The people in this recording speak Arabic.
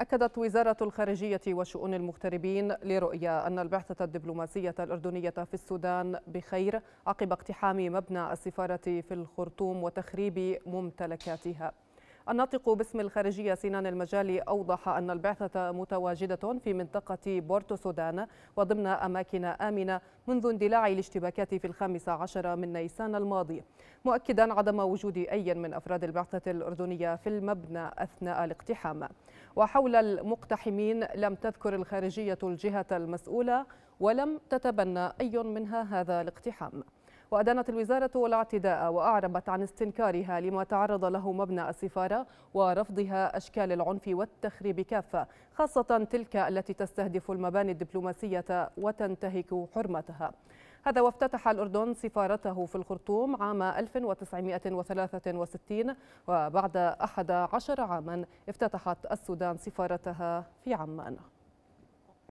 أكدت وزارة الخارجية وشؤون المغتربين لرؤيا أن البعثة الدبلوماسية الأردنية في السودان بخير عقب اقتحام مبنى السفارة في الخرطوم وتخريب ممتلكاتها الناطق باسم الخارجية سنان المجالي أوضح أن البعثة متواجدة في منطقة بورتو سودان وضمن أماكن آمنة منذ اندلاع الاشتباكات في الخامس عشر من نيسان الماضي مؤكدا عدم وجود أي من أفراد البعثة الأردنية في المبنى أثناء الاقتحام وحول المقتحمين لم تذكر الخارجية الجهة المسؤولة ولم تتبنى أي منها هذا الاقتحام وأدانت الوزارة الاعتداء وأعربت عن استنكارها لما تعرض له مبنى السفارة ورفضها أشكال العنف والتخريب كافة خاصة تلك التي تستهدف المباني الدبلوماسية وتنتهك حرمتها هذا وافتتح الأردن سفارته في الخرطوم عام 1963 وبعد 11 عاما افتتحت السودان سفارتها في عمان